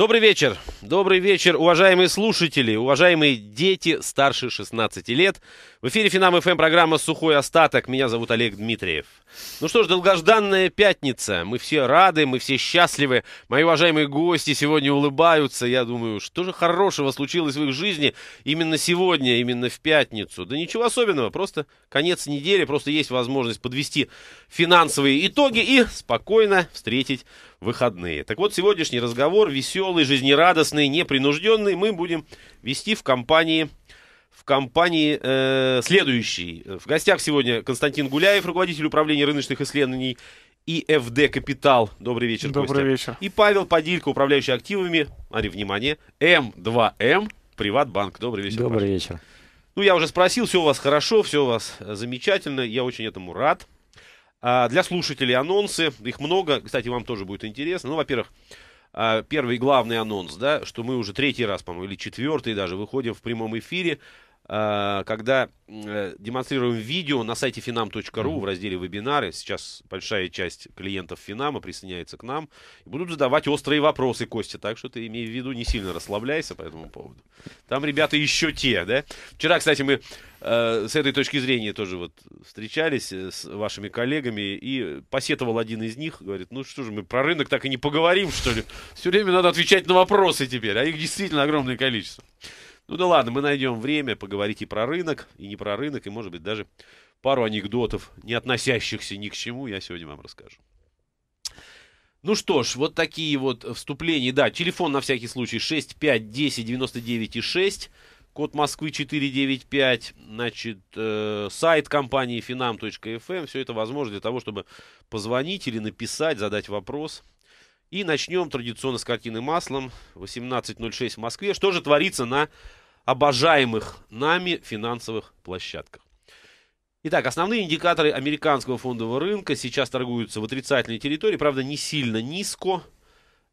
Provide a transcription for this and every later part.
Добрый вечер. Добрый вечер, уважаемые слушатели, уважаемые дети старше 16 лет. В эфире Финам ФМ эм, программа «Сухой остаток». Меня зовут Олег Дмитриев. Ну что ж, долгожданная пятница. Мы все рады, мы все счастливы. Мои уважаемые гости сегодня улыбаются. Я думаю, что же хорошего случилось в их жизни именно сегодня, именно в пятницу. Да ничего особенного, просто конец недели, просто есть возможность подвести финансовые итоги и спокойно встретить выходные. Так вот, сегодняшний разговор веселый, жизнерадостный, непринужденный мы будем вести в компании в компании э, следующий. В гостях сегодня Константин Гуляев, руководитель управления рыночных исследований и ФД Капитал. Добрый вечер, Добрый Костя. вечер. И Павел Подилько, управляющий активами, смотри, внимание, М2М, эм эм, Приватбанк. Добрый вечер. Добрый Паша. вечер. Ну, я уже спросил, все у вас хорошо, все у вас э, замечательно, я очень этому рад. А, для слушателей анонсы, их много, кстати, вам тоже будет интересно. Ну, во-первых, а, первый главный анонс, да, что мы уже третий раз, по-моему, или четвертый даже выходим в прямом эфире Э, когда э, демонстрируем видео на сайте finam.ru в разделе вебинары. Сейчас большая часть клиентов Финама присоединяется к нам. И будут задавать острые вопросы, Костя. Так что ты имей в виду, не сильно расслабляйся по этому поводу. Там ребята еще те, да? Вчера, кстати, мы э, с этой точки зрения тоже вот встречались э, с вашими коллегами. И посетовал один из них. Говорит, ну что же, мы про рынок так и не поговорим, что ли? Все время надо отвечать на вопросы теперь. А их действительно огромное количество. Ну да ладно, мы найдем время поговорить и про рынок, и не про рынок, и, может быть, даже пару анекдотов, не относящихся ни к чему, я сегодня вам расскажу. Ну что ж, вот такие вот вступления. Да, телефон на всякий случай 6510 99 и 6. Код Москвы 495, значит, э, сайт компании finam.fm. Эм. Все это возможно для того, чтобы позвонить или написать, задать вопрос. И начнем традиционно с картины маслом. 18.06 в Москве. Что же творится на обожаемых нами финансовых площадках. Итак, основные индикаторы американского фондового рынка сейчас торгуются в отрицательной территории, правда не сильно низко,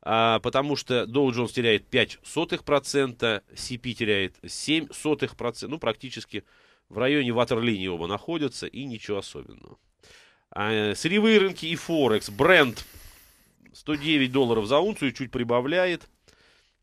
а, потому что Dow Jones теряет 0,05%, CP теряет 0,07%, ну практически в районе ватерлинии оба находятся и ничего особенного. А, сырьевые рынки и Форекс. Бренд 109 долларов за унцию, чуть прибавляет.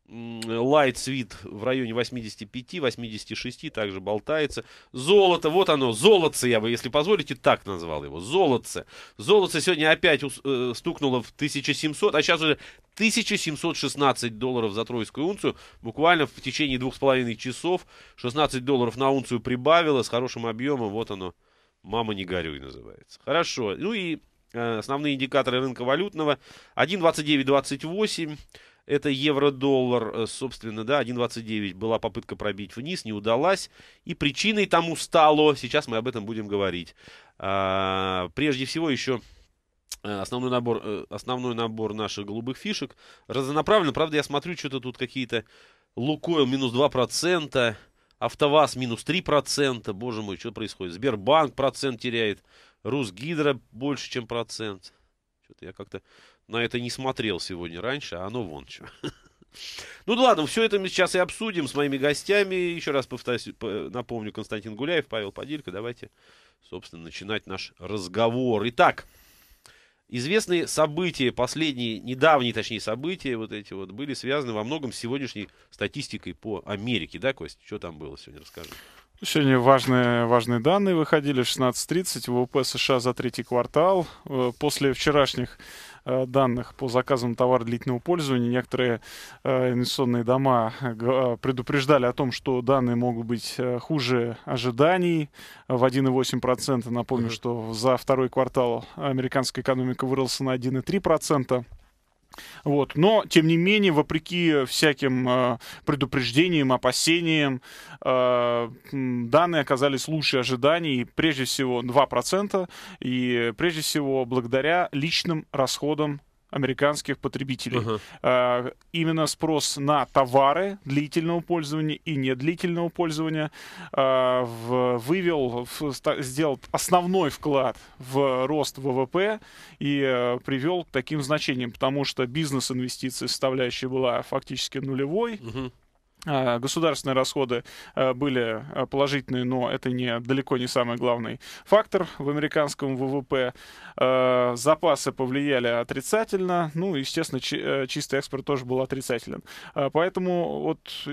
Light Sweet в районе 85-86 также болтается. Золото, вот оно, золотце я бы, если позволите, так назвал его. Золотце. Золотце сегодня опять э, стукнуло в 1700, а сейчас уже 1716 долларов за тройскую унцию. Буквально в течение двух с половиной часов 16 долларов на унцию прибавило с хорошим объемом. Вот оно, мама не горюй называется. Хорошо. Ну и э, основные индикаторы рынка валютного. 1.29.28. Это евро-доллар, э, собственно, да, 1.29 была попытка пробить вниз, не удалась. И причиной тому стало, сейчас мы об этом будем говорить. А, прежде всего еще э, основной набор, э, основной набор наших голубых фишек. разнонаправлен. правда, я смотрю, что-то тут какие-то Лукойл минус 2%, АвтоВАЗ минус 3%, боже мой, что происходит? Сбербанк процент теряет, Русгидро больше, чем процент. Что-то я как-то на это не смотрел сегодня раньше, а оно вон что. Ну да ладно, все это мы сейчас и обсудим с моими гостями. Еще раз повторюсь, напомню, Константин Гуляев, Павел Подилько. Давайте, собственно, начинать наш разговор. Итак, известные события, последние, недавние, точнее, события вот эти вот, были связаны во многом с сегодняшней статистикой по Америке, да, Кость? Что там было сегодня, расскажи. Сегодня важные, важные данные выходили. 16.30 ВВП США за третий квартал. Э, после вчерашних э, данных по заказам товара длительного пользования. Некоторые э, инвестиционные дома предупреждали о том, что данные могут быть хуже ожиданий в 1,8%. Напомню, что за второй квартал американская экономика выросла на 1,3%. Вот. Но, тем не менее, вопреки всяким э, предупреждениям, опасениям, э, данные оказались лучше ожиданий, прежде всего 2%, и прежде всего благодаря личным расходам американских потребителей. Uh-huh. А, именно спрос на товары длительного пользования и недлительного пользования а, в, вывел, в, сделал основной вклад в рост ВВП и а, привел к таким значениям, потому что бизнес-инвестиции составляющая была фактически нулевой. Uh-huh а, государственные расходы а, были а, положительные, но это не, далеко не самый главный фактор в американском ВВП. Запасы повлияли отрицательно, ну, естественно, э, чистый экспорт тоже был отрицателен. Поэтому вот э,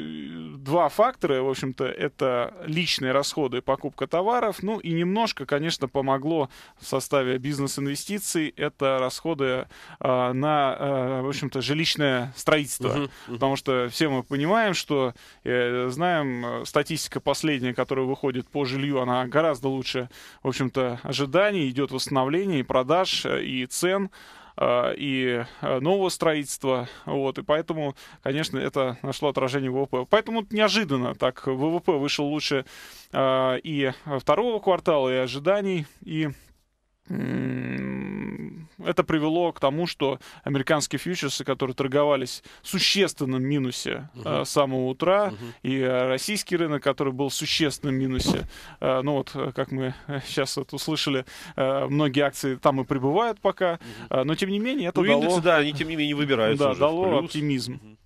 два фактора, в общем-то, это личные расходы и покупка товаров, ну, и немножко, конечно, помогло в составе бизнес-инвестиций, это расходы на, э, в общем-то, жилищное строительство. Uh-huh, uh-huh. Потому что все мы понимаем, что э, знаем, э, статистика последняя, которая выходит по жилью, она гораздо лучше, в общем-то, ожиданий, идет восстановление и продаж, э, и цен э, и нового строительства. Вот, и поэтому, конечно, это нашло отражение в ВВП. Поэтому неожиданно так ВВП вышел лучше и второго квартала, и ожиданий, и это привело к тому, что американские фьючерсы, которые торговались в существенном минусе Uh-huh. с самого утра, Uh-huh. и э, российский рынок, который был в существенном минусе, э, ну вот, как мы сейчас вот услышали, многие акции там и пребывают пока, Uh-huh. но тем не менее это ну, дало... индексы, да, они тем не менее выбираются Да, дало оптимизм. Угу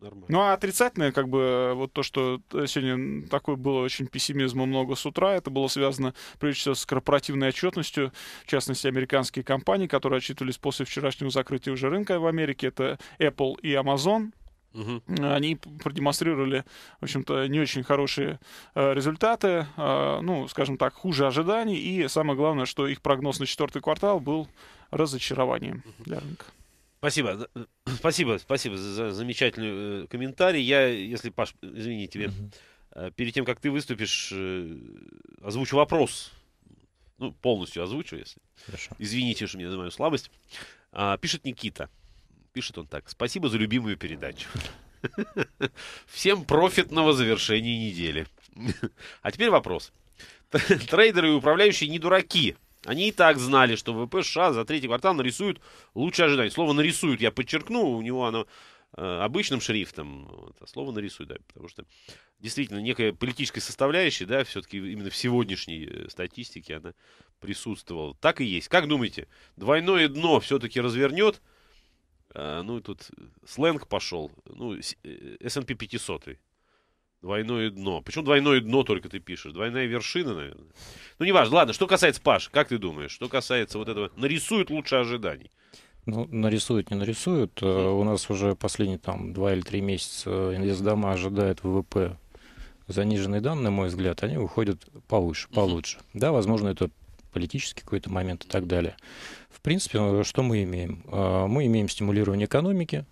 нормально. Ну а отрицательное, как бы, вот то, что э, сегодня такое было очень пессимизма много с утра, это было связано прежде всего с корпоративной отчетностью, в частности, американские компании, которые отчитывались после вчерашнего закрытия уже рынка в Америке, это Apple и Amazon, Угу. Они продемонстрировали, в общем-то, не очень хорошие э, результаты, э, ну, скажем так, хуже ожиданий, и самое главное, что их прогноз на четвертый квартал был разочарованием для рынка. Спасибо. Э, спасибо, спасибо за замечательный э, комментарий. Я, если, Паш, извини тебе, mm перед тем, как ты выступишь, озвучу вопрос. Ну, полностью озвучу, если. Хорошо. Извините что мне за мою слабость. А, пишет Никита. Пишет он так. Спасибо за любимую передачу. Всем профитного завершения недели. А теперь вопрос. Трейдеры и управляющие не дураки. Они и так знали, что ВВП США за третий квартал нарисуют лучшее ожидание. Слово «нарисуют» я подчеркну, у него оно э, обычным шрифтом, вот, а слово «нарисуют», да, потому что действительно некая политическая составляющая, да, все-таки именно в сегодняшней э, статистике она присутствовала. Так и есть. Как думаете, двойное дно все-таки развернет? Э, а, ну, тут сленг пошел, ну, S&P 500 э, Двойное дно. Почему двойное дно только ты пишешь? Двойная вершина, наверное. Ну, не важно. Ладно, что касается Паш, как ты думаешь? Что касается вот этого? Нарисуют лучше ожиданий. Ну, нарисуют, не нарисуют. Э, у нас уже последние там два или три месяца инвестдома ожидает ВВП. Заниженные данные, на мой взгляд, они выходят повыше, получше. Mm-hmm. Да, возможно, это политический какой-то момент и так далее. В принципе, э, что мы имеем? Э, мы имеем стимулирование экономики,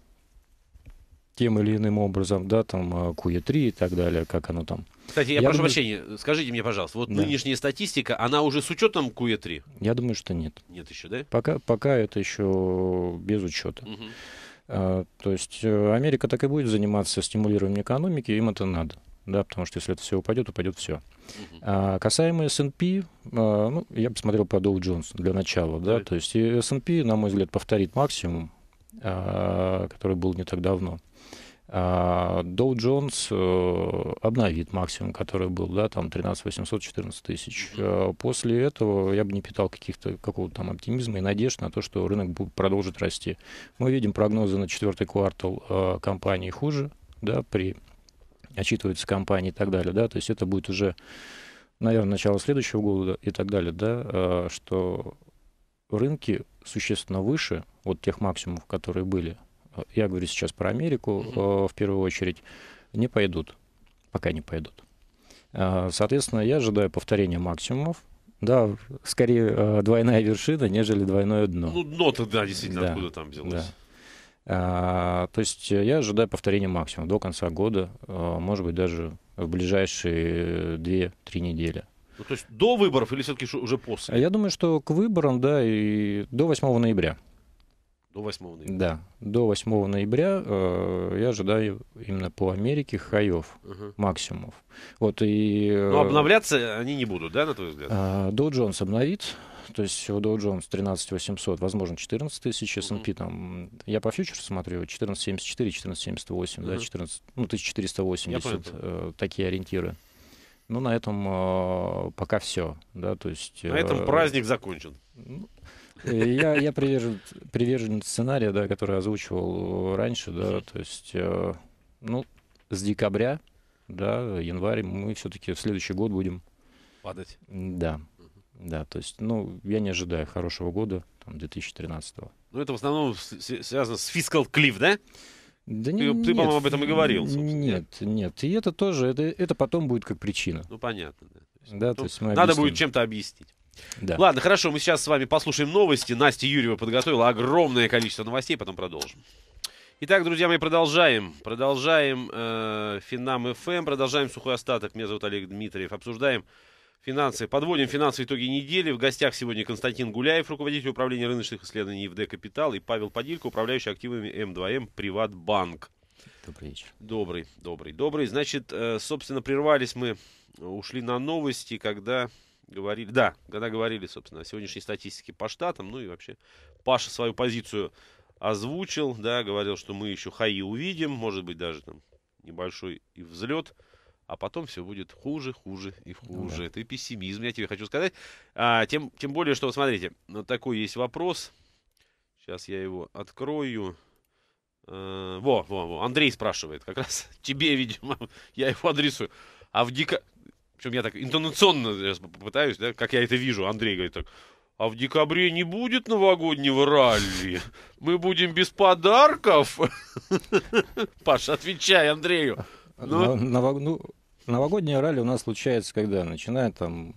тем или иным образом, да, там а, куе 3 и так далее, как оно там. Кстати, я, я прошу думаю... прощения, скажите мне, пожалуйста, вот да. нынешняя статистика, она уже с учетом куе 3 Я думаю, что нет. Нет еще, да? Пока, пока это еще без учета. Угу. А, то есть э, Америка так и будет заниматься стимулированием экономики, им это надо. Да, потому что если это все упадет, упадет все. Uh-huh. А, касаемо S&P, а, ну, я посмотрел по Dow Jones для начала, да, right. то есть S&P, на мой взгляд, повторит максимум, а, который был не так давно. А Dow Jones э, обновит максимум, который был, да, там 13 800, 14 тысяч. Э, после этого я бы не питал каких-то какого-то там оптимизма и надежд на то, что рынок будет продолжить расти. Мы видим прогнозы на четвертый квартал э, компании хуже, да, при отчитываются компании и так далее, да, то есть это будет уже, наверное, начало следующего года и так далее, да, что рынки существенно выше вот тех максимумов, которые были, я говорю сейчас про Америку э, в первую очередь, не пойдут, пока не пойдут. Э, соответственно, я ожидаю повторения максимумов. Да, скорее э, двойная вершина, нежели двойное дно. Ну, дно тогда действительно, да. откуда там взялось. Да. А, то есть я ожидаю повторения максимума до конца года, может быть, даже в ближайшие 2-3 недели. Ну, то есть до выборов или все-таки уже после? Я думаю, что к выборам, да, и до 8 ноября. До 8 ноября. Да, до 8 ноября э, я ожидаю именно по Америке хайов угу. максимумов. Вот и... Э, Но ну, обновляться они не будут, да, на твой взгляд? Э, Доу Джонс обновит, то есть у Dow Jones 13 800, возможно, 14 тысяч, S&P mm там, я по фьючерсу смотрю, 1474, 1478, mm-hmm. да, 14, ну, 1480, э, такие ориентиры. Ну, на этом э, пока все, да, то есть... Э, на этом э, праздник закончен. Ну, я, я привержен, привержен сценария, да, который озвучивал раньше, да, то есть, э, ну, с декабря, да, январь мы все-таки в следующий год будем. Падать. Да. Да, то есть, ну, я не ожидаю хорошего года, там, 2013 -го. Ну, это в основном связано с фискал клифф, да? Да ты, нет, ты, по-моему, об этом и говорил. Собственно. Нет, нет. И это тоже, это, это потом будет как причина. Ну, понятно. Да, то есть, да, то есть мы объясним. Надо будет чем-то объяснить. Да. Ладно, хорошо, мы сейчас с вами послушаем новости. Настя Юрьева подготовила огромное количество новостей, потом продолжим. Итак, друзья мои, продолжаем. Продолжаем э, Финам ФМ, продолжаем сухой остаток. Меня зовут Олег Дмитриев. Обсуждаем финансы. Подводим финансовые итоги недели. В гостях сегодня Константин Гуляев, руководитель управления рыночных исследований ФД «Капитал», и Павел Подилько, управляющий активами М2М «Приватбанк». Добрый вечер. Добрый, добрый, добрый. Значит, э, собственно, прервались мы, ушли на новости, когда говорили, да, когда говорили, собственно, о сегодняшней статистике по штатам, ну и вообще Паша свою позицию озвучил, да, говорил, что мы еще хаи увидим, может быть, даже там небольшой и взлет, а потом все будет хуже, хуже и ну хуже. Ну, да. Ты пессимизм, я тебе хочу сказать. А, тем, тем более, что, смотрите, вот такой есть вопрос. Сейчас я его открою. Э, во, во, во. Андрей спрашивает, как раз тебе, видимо, я его адресую. А в декабре... Причем я так интонационно попытаюсь, да, как я это вижу. Андрей говорит так, а в декабре не будет новогоднего ралли. Мы будем без подарков. Паша, отвечай Андрею. Ну? Ново... Ну, новогоднее ралли у нас случается когда? Начиная там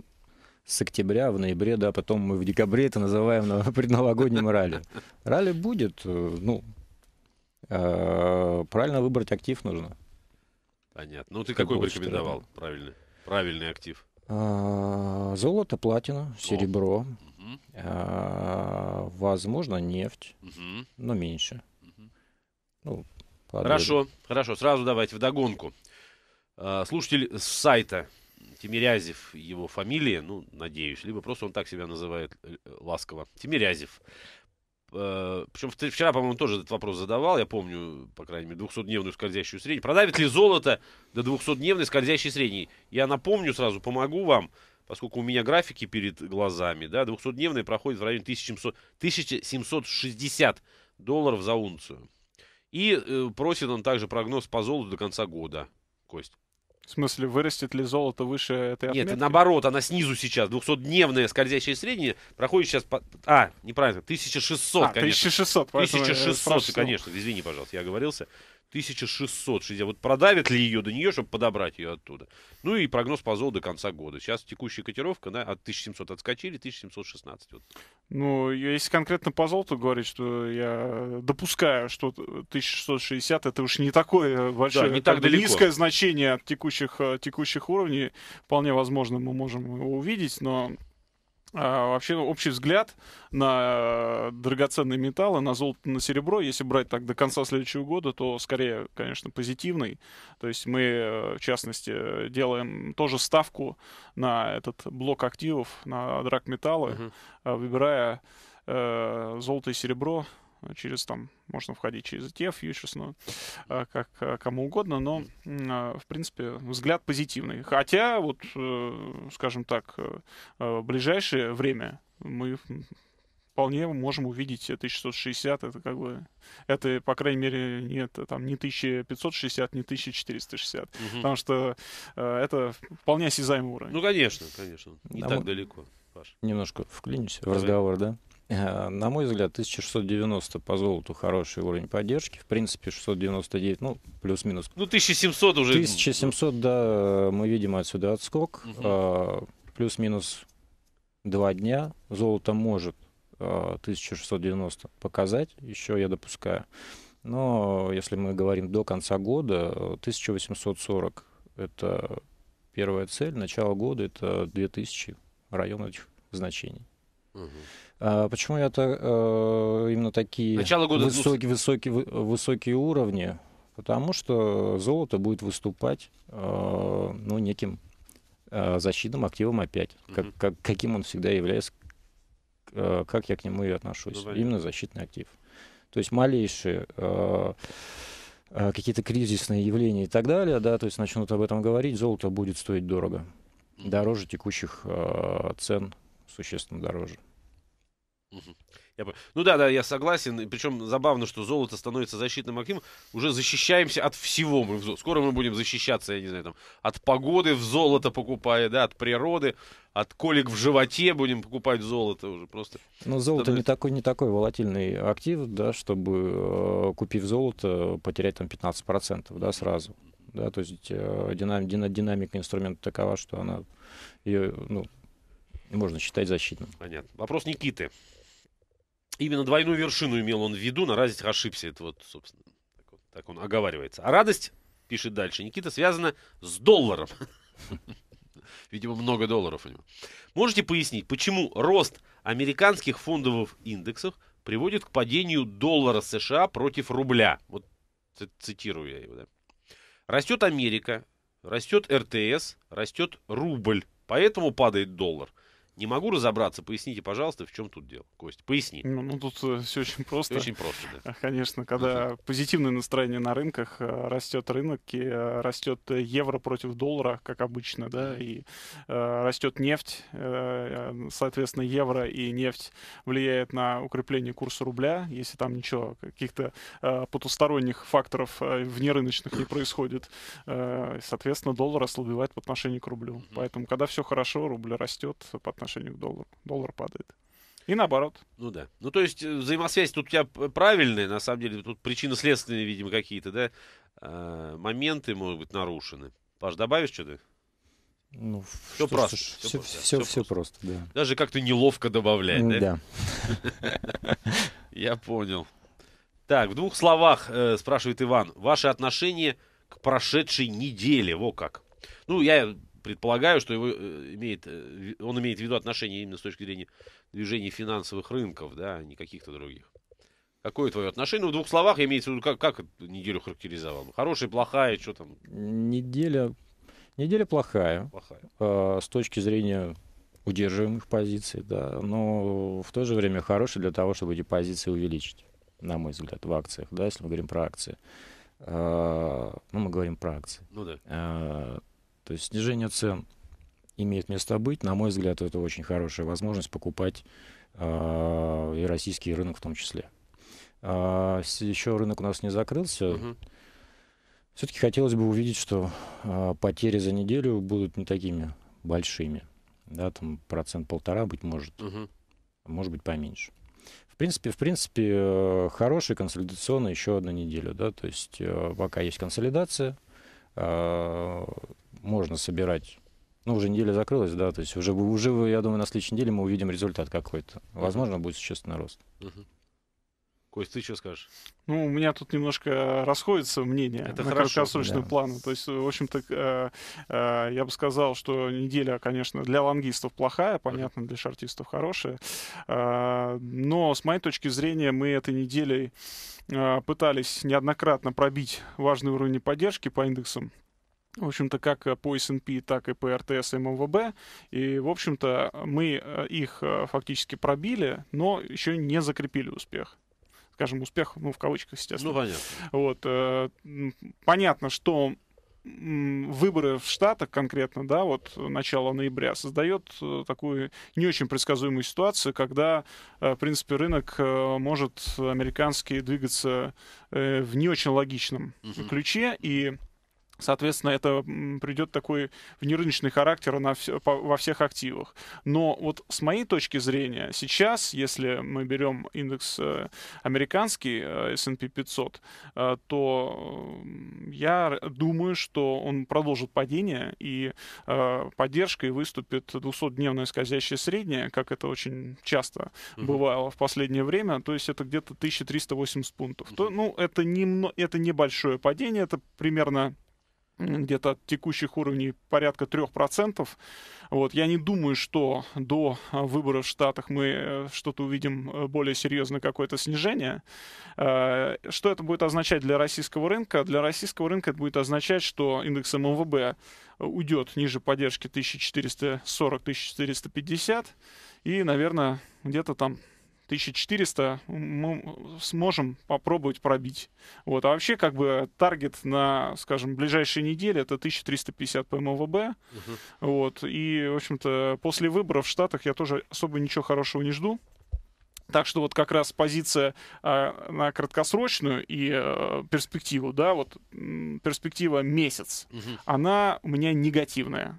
с октября, в ноябре, да, потом мы в декабре это называем предновогодним ралли. Ралли будет, э, ну, э, правильно выбрать актив нужно. Понятно. Ну, ты какой бы рекомендовал правильный? Правильный актив. А, золото, платина, серебро, а, возможно, нефть, но меньше. Ну, хорошо, хорошо. Сразу давайте в догонку. А, слушатель с сайта Тимирязев, его фамилия, ну, надеюсь, либо просто он так себя называет э, ласково. Тимирязев. Э, причем вчера, по-моему, тоже этот вопрос задавал, я помню, по крайней мере, 200-дневную скользящую среднюю. Продавит ли золото до 200-дневной скользящей средней? Я напомню сразу, помогу вам, поскольку у меня графики перед глазами, да, 200-дневные проходят в районе 1700, 1760 долларов за унцию. И э, просит он также прогноз по золоту до конца года, Кость. В смысле, вырастет ли золото выше этой отметки? Нет, наоборот, она снизу сейчас. 200-дневная скользящая средняя проходит сейчас... По... А, неправильно, 1600, а, конечно. 1600, 1600, конечно, извини, пожалуйста, я оговорился. 1660. Вот продавят ли ее до нее, чтобы подобрать ее оттуда. Ну и прогноз по золоту до конца года. Сейчас текущая котировка да, от 1700 отскочили, 1716. Вот. Ну, если конкретно по золоту говорить, что я допускаю, что 1660 это уж не такое э, большое, да, не так далеко. низкое значение от текущих, э, текущих уровней. Вполне возможно, мы можем его увидеть, но а, вообще общий взгляд на э, драгоценные металлы, на золото, на серебро, если брать так до конца следующего года, то скорее, конечно, позитивный. То есть мы, э, в частности, э, делаем тоже ставку на этот блок активов, на драгметаллы, угу. выбирая э, золото и серебро Э, через там, можно входить через ETF, фьючерс, но э, как э, кому угодно, но, в принципе, взгляд позитивный. Хотя, вот, скажем так, в ближайшее время мы вполне можем увидеть 1660, это как бы, это, по крайней мере, нет, там, не 1560, не 1460, угу. потому что э, это вполне осязаемый уровень. Ну, конечно, конечно, не а так мы... далеко. Паш. Немножко вклинюсь в разговор, да? Э, на мой взгляд, 1690 по золоту хороший уровень поддержки. В принципе, 699, ну, плюс-минус. Ну, 1700 уже. 1700, ну, да, мы видим отсюда отскок. Угу. Плюс-минус два дня. Золото может 1690 а, показать, еще я допускаю. Но если мы говорим до конца года, 1840 это первая цель, начало года это 2000 район этих значений. Угу. Почему это э, именно такие года высокие, высокие, высокие уровни? Потому что золото будет выступать э, ну, неким э, защитным активом опять, угу. как, как, каким он всегда является, как я к нему и отношусь. Давай. Именно защитный актив. То есть малейшие какие-то кризисные явления и так далее, да, то есть начнут об этом говорить, золото будет стоить дорого. Дороже текущих цен, существенно дороже. Я... Ну да, да, я согласен. Причем забавно, что золото становится защитным активом. Уже защищаемся от всего. Мы в... Скоро мы будем защищаться, я не знаю, там, от погоды в золото покупая, да, от природы, от колик в животе будем покупать золото уже просто. Но ну, золото становится... не такой, не такой волатильный актив, да, чтобы, э, купив золото, потерять там 15%, да, сразу. Да, то есть э, динам, динамика инструмента такова, что она ее, ну, можно считать защитным. Понятно. Вопрос Никиты. Именно двойную вершину имел он в виду, на радость ошибся. Это вот, собственно, так, вот, так он оговаривается. А радость, пишет дальше Никита, связана с долларом. Видимо, много долларов у него. Можете пояснить, почему рост американских фондовых индексов приводит к падению доллара США против рубля? Вот цитирую я его, да. Растет Америка, растет РТС, растет рубль, поэтому падает доллар – не могу разобраться, поясните, пожалуйста, в чем тут дело, Кость, поясни. Ну, ну тут э, все очень просто. Все очень просто, да. А, конечно, когда uh позитивное настроение на рынках, э, растет рынок, и э, растет евро против доллара, как обычно, да, и э, растет нефть, э, соответственно, евро и нефть влияет на укрепление курса рубля, если там ничего, каких-то э, потусторонних факторов э, внерыночных не происходит, э, соответственно, доллар ослабевает по отношению к рублю. uh Поэтому, когда все хорошо, рубль растет по отношению отношению к доллару. Доллар падает. И наоборот. Ну да. Ну то есть э, взаимосвязь тут у тебя правильная, на самом деле. Тут причинно-следственные, видимо, какие-то, да, а, моменты, могут быть, нарушены. Паш, добавишь что-то? Ну, все, что, просто, что, все, все, просто. Все, все, все просто. да. Даже как-то неловко добавлять, да? Да. Я понял. Так, в двух словах, э, спрашивает Иван, ваше отношение к прошедшей неделе, во как. Ну, я предполагаю, что его э, имеет, э, он имеет в виду отношение именно с точки зрения движения финансовых рынков, да, а не каких-то других. Какое твое отношение? Ну, в двух словах имеется в виду, как, как неделю характеризовал? Хорошая, плохая, что там? Неделя, неделя плохая. Плохая. Э, с точки зрения удерживаемых позиций, да. Но в то же время хорошая для того, чтобы эти позиции увеличить, на мой взгляд, в акциях, да, если мы говорим про акции. Э, ну, мы говорим про акции. Ну да. Э, то есть снижение цен имеет место быть. На мой взгляд, это очень хорошая возможность покупать э, и российский рынок в том числе. Э, а, еще рынок у нас не закрылся. Угу. Все-таки хотелось бы увидеть, что э, потери за неделю будут не такими большими. Да, там процент полтора, быть может, угу. может быть, поменьше. В принципе, в принципе, э, хорошая консолидационная еще одна неделя, да, то есть э, пока есть консолидация, можно собирать. Ну, уже неделя закрылась, да, то есть уже, уже я думаю, на следующей неделе мы увидим результат какой-то. Возможно, будет существенный рост. Uh Кость, ты что скажешь? Ну, у меня тут немножко расходится мнение Это на хорошо, краткосрочные да. планы. То есть, в общем-то, э, э, я бы сказал, что неделя, конечно, для лонгистов плохая, понятно, для шартистов хорошая. Э, но, с моей точки зрения, мы этой неделей э, пытались неоднократно пробить важные уровни поддержки по индексам в общем-то, как э, по S&P, так и по RTS, и МВБ. Эм и, в общем-то, мы э, их э, фактически пробили, но еще не закрепили успех скажем, успех, ну, в кавычках, естественно. Ну, понятно. Вот, понятно, что выборы в Штатах конкретно, да, вот начало ноября, создает такую не очень предсказуемую ситуацию, когда, в принципе, рынок может американский двигаться в не очень логичном угу. ключе, и Соответственно, это придет такой внерыночный характер на все, по, во всех активах. Но вот с моей точки зрения, сейчас, если мы берем индекс э, американский, э, S&P 500, э, то э, я думаю, что он продолжит падение, и э, поддержкой выступит 200-дневное скользящее среднее, как это очень часто угу. бывало в последнее время, то есть это где-то 1380 пунктов. Угу. То, ну, это, не, это небольшое падение, это примерно где-то от текущих уровней порядка 3%. Вот. Я не думаю, что до а, выборов в Штатах мы э, что-то увидим э, более серьезное какое-то снижение. Э, что это будет означать для российского рынка? Для российского рынка это будет означать, что индекс МВБ уйдет ниже поддержки 1440-1450 и, наверное, где-то там 1400 мы сможем попробовать пробить. Вот. А вообще, как бы, таргет на, скажем, ближайшие недели это 1350 по МВБ. Угу. Вот. И, в общем-то, после выборов в Штатах я тоже особо ничего хорошего не жду. Так что вот как раз позиция э, на краткосрочную и э, перспективу, да, вот перспектива месяц, угу. она у меня негативная.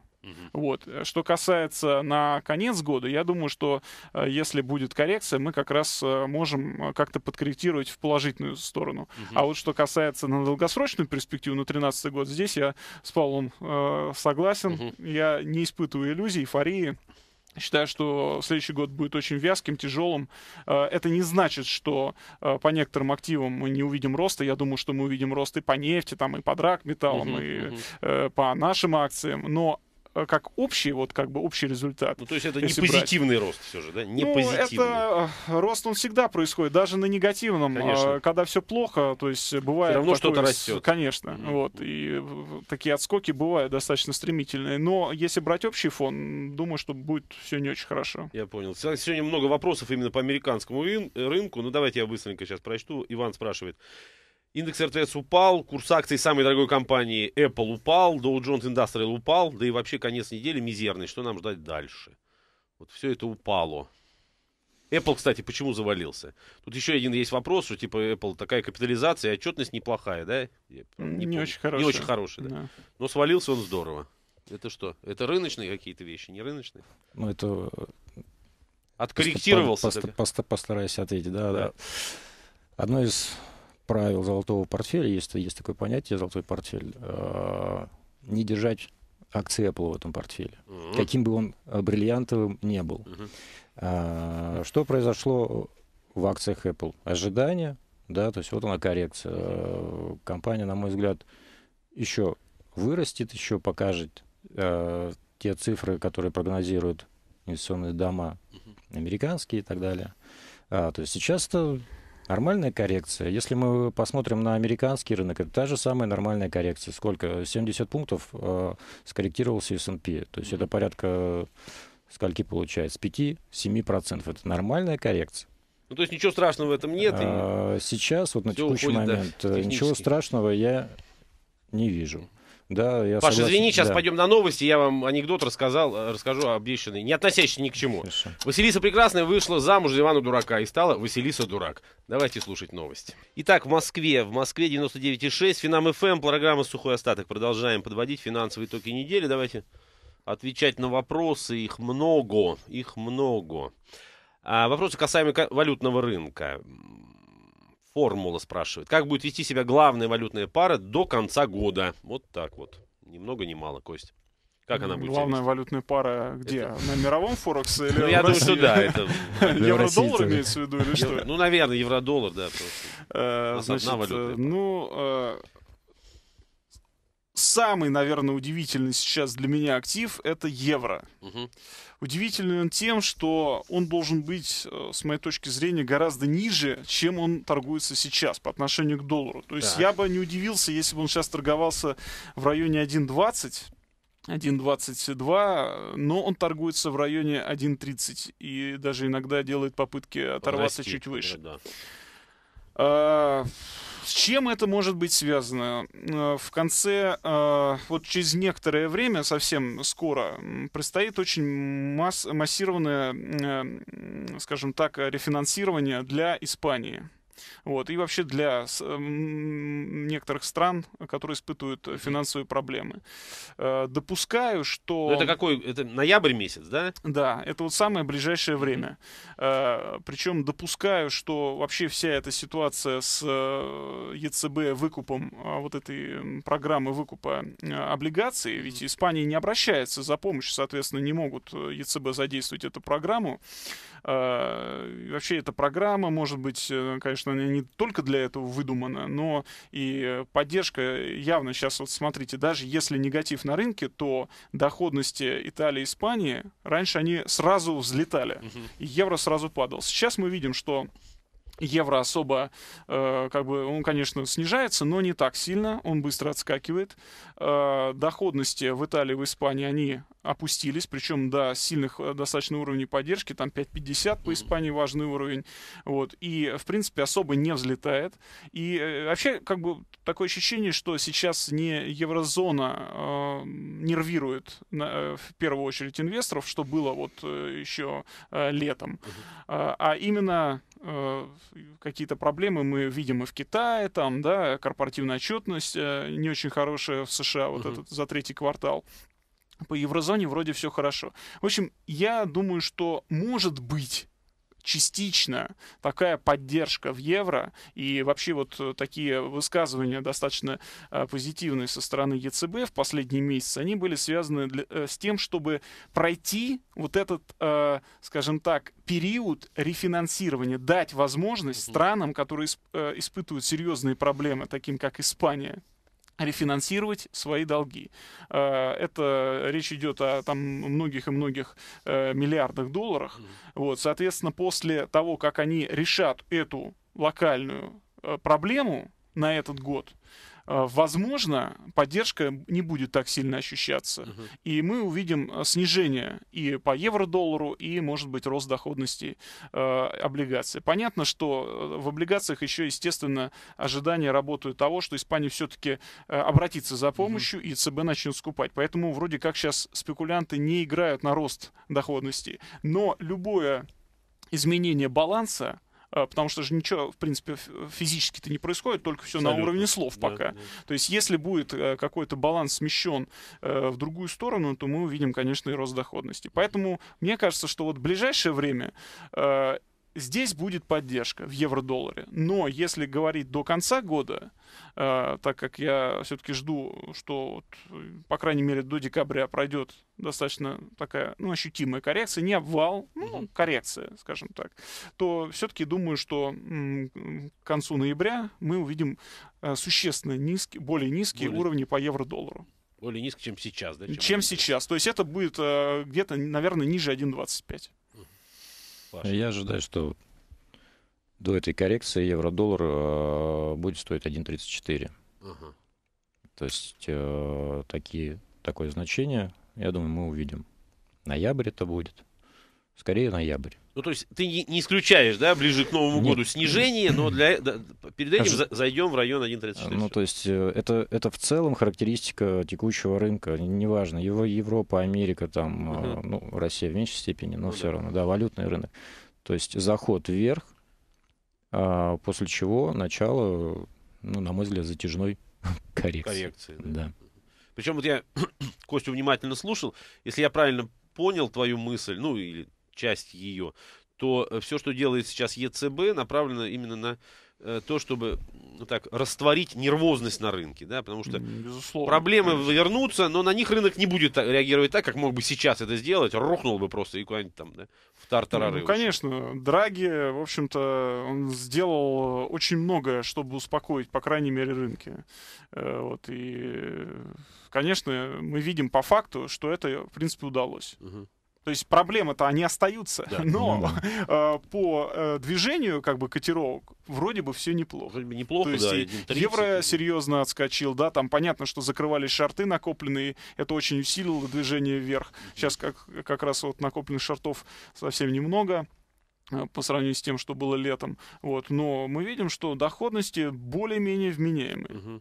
Вот. Э, что касается на конец года, я думаю, что э, если будет коррекция, мы как раз э, можем как-то подкорректировать в положительную сторону. Угу. А вот что касается на долгосрочную перспективу, на 2013 год, здесь я с Павлом э, согласен. Угу. Я не испытываю иллюзий, эйфории. Считаю, что следующий год будет очень вязким, тяжелым. Это не значит, что по некоторым активам мы не увидим роста. Я думаю, что мы увидим рост и по нефти, там, и по драгметаллам, uh-huh, и uh-huh. по нашим акциям. Но Э, как общий, вот как бы общий результат. Ну, то есть это не позитивный брать. рост все же, да? Не ну, позитивный. это э, рост, он всегда происходит, даже на негативном. Э, Конечно. Когда все плохо, то есть бывает... Все равно такое, что-то растет. Конечно, mm-hmm. вот. И такие отскоки бывают достаточно стремительные. Но если брать общий фон, думаю, что будет все не очень хорошо. Я понял. Сегодня много вопросов именно по американскому рынку. Ну, давайте я быстренько сейчас прочту. Иван спрашивает. Индекс РТС упал, курс акций самой дорогой компании Apple упал, Dow Jones Industrial упал, да и вообще конец недели мизерный. Что нам ждать дальше? Вот все это упало. Apple, кстати, почему завалился? Тут еще один есть вопрос, что типа Apple такая капитализация, отчетность неплохая, да? Я не, не очень хорошая. Не очень хорошая, да. да. Но свалился он здорово. Это что? Это рыночные какие-то вещи, не рыночные? Ну, это... Э, Откорректировался. постараюсь ответить, да, да. да. Одно из правил золотого портфеля, если есть такое понятие золотой портфель, а, не держать акции Apple в этом портфеле, mm каким бы он э, бриллиантовым не был. mm что произошло в акциях Apple? Ожидания, да, то есть вот она коррекция. Компания, на мой взгляд, еще вырастет, еще покажет э, те цифры, которые прогнозируют инвестиционные дома американские и так далее. А, то есть сейчас-то нормальная коррекция. Если мы посмотрим на американский рынок, это та же самая нормальная коррекция. Сколько? 70 пунктов э, скорректировался S&P. То есть это порядка скольки получается? 5-7%. Это нормальная коррекция. Ну, то есть ничего страшного в этом нет? А, и... Сейчас, вот на текущий уходит, момент, да, э, ничего страшного я не вижу. Да, я Паша, согласен. извини, сейчас да. пойдем на новости. Я вам анекдот рассказал, э, расскажу обещанный, не относящий ни к чему. Хорошо. Василиса Прекрасная вышла замуж за Ивана Дурака и стала Василиса Дурак. Давайте слушать новости. Итак, в Москве. В Москве 99,6. Финам ФМ, программа «Сухой остаток». Продолжаем подводить финансовые итоги недели. Давайте отвечать на вопросы. Их много, их много. А, вопросы касаемо валютного рынка формула спрашивает. Как будет вести себя главная валютная пара до конца года? Вот так вот. Ни много ни мало, Кость. Как она будет? Главная валютная пара где? Это... На мировом Форексе или Ну, я думаю, что да. Евро-доллар имеется в виду или что? Ну, наверное, евро-доллар, да. Э, значит, э, ну, э, самый, наверное, удивительный сейчас для меня актив — это евро. Угу. Удивительный он тем, что он должен быть, э, с моей точки зрения, гораздо ниже, чем он торгуется сейчас по отношению к доллару. То есть да. я бы не удивился, если бы он сейчас торговался в районе 1.20, 1.22, но он торгуется в районе 1.30 и даже иногда делает попытки оторваться Расти, чуть выше. Да. А, с чем это может быть связано? Э, в конце, э, вот через некоторое время, совсем скоро, предстоит очень масс массированное, э, скажем так, рефинансирование для Испании. Вот. И вообще для некоторых стран, которые испытывают финансовые проблемы. Э, допускаю, что... Но ну, это какой? Это ноябрь месяц, да? Да, это вот самое ближайшее время. Э, причем допускаю, что вообще вся эта ситуация с э, ЕЦБ выкупом вот этой программы выкупа облигаций, ведь Испания не обращается за помощью, соответственно, не могут ЕЦБ задействовать эту программу. А, вообще эта программа, может быть, э, конечно, не только для этого выдумана, но и э, поддержка явно сейчас, вот смотрите, даже если негатив на рынке, то доходности Италии и Испании раньше они сразу взлетали, и евро сразу падал. Сейчас мы видим, что евро особо, э, как бы, он, конечно, снижается, но не так сильно, он быстро отскакивает. Э, доходности в Италии, в Испании, они опустились, причем до сильных э, достаточно уровней поддержки, там 5.50 по Испании важный уровень, вот, и, в принципе, особо не взлетает. И э, вообще, как бы, такое ощущение, что сейчас не еврозона э, нервирует на, э, в первую очередь инвесторов, что было вот еще э, летом, uh а именно какие-то проблемы мы видим и в Китае, там, да, корпоративная отчетность не очень хорошая в США, вот uh-huh. этот за третий квартал по еврозоне вроде все хорошо. В общем, я думаю, что может быть частично такая поддержка в евро и вообще вот э, такие высказывания достаточно э, позитивные со стороны ЕЦБ в последние месяцы, они были связаны для, э, с тем, чтобы пройти вот этот, скажем так, период рефинансирования, дать возможность странам, которые испытывают серьезные проблемы, таким как Испания, рефинансировать свои долги. Э, это речь идет о там многих и многих э, миллиардах долларах. Вот, соответственно, после того, как они решат эту локальную э, проблему на этот год, а, возможно, поддержка не будет так сильно ощущаться. Угу. И мы увидим а, снижение и по евро-доллару, и, может быть, рост доходности э, облигаций. Понятно, что э, в облигациях еще, естественно, ожидания работают того, что Испания все-таки э, обратится за помощью, угу. и ЦБ начнет скупать. Поэтому вроде как сейчас спекулянты не играют на рост доходности. Но любое изменение баланса а, потому что же ничего, в принципе, физически-то не происходит, только все на уровне слов да, пока. Да. То есть, если будет э, какой-то баланс смещен э, в другую сторону, то мы увидим, конечно, и рост доходности. Поэтому мне кажется, что вот в ближайшее время э, Здесь будет поддержка в евро-долларе. Но если говорить до конца года, э, так как я все-таки жду, что, вот, по крайней мере, до декабря пройдет достаточно такая ну, ощутимая коррекция, не обвал, ну, коррекция, скажем так, то все-таки думаю, что м- к концу ноября мы увидим э, существенно низкие, более низкие более... уровни по евро-доллару. Более низкие, чем сейчас, да? Чем, чем сейчас. То есть это будет э, где-то, наверное, ниже 1,25. Паша. Я ожидаю, что до этой коррекции евро-доллар э, будет стоить 1.34. Ага. То есть э, такие, такое значение, я думаю, мы увидим. Ноябрь это будет. Скорее ноябрь. Ну, то есть ты не исключаешь, да, ближе к Новому Нет. году снижение, но для, да, перед этим за, зайдем в район 1.34. Ну, то есть э, это, это в целом характеристика текущего рынка. Неважно, его Европа, Америка, там, угу. ну, Россия в меньшей степени, но ну, все да. равно, да, валютный рынок. То есть заход вверх, а после чего начало, ну, на мой взгляд, затяжной коррекции. Коррекции, да. да. Причем вот я Костю внимательно слушал, если я правильно понял твою мысль, ну, или часть ее, то э, все, что делает сейчас ЕЦБ, направлено именно на э, то, чтобы ну, так, растворить нервозность на рынке, да, потому что Безусловно, проблемы конечно. вернутся, но на них рынок не будет реагировать так, как мог бы сейчас это сделать, рухнул бы просто и куда-нибудь там, да, в тартарары. Ну, конечно, Драги, в общем-то, он сделал очень многое, чтобы успокоить, по крайней мере, рынки. Э, вот, и, конечно, мы видим по факту, что это, в принципе, удалось. Угу. То есть проблемы-то они остаются, да, но ну да. А, по э, движению как бы котировок вроде бы все неплохо. неплохо, То да, 30, евро серьезно отскочил, да, там понятно, что закрывались шарты накопленные, это очень усилило движение вверх. Сейчас как, как раз вот накопленных шартов совсем немного э, по сравнению с тем, что было летом. Вот. Но мы видим, что доходности более-менее вменяемые. Угу.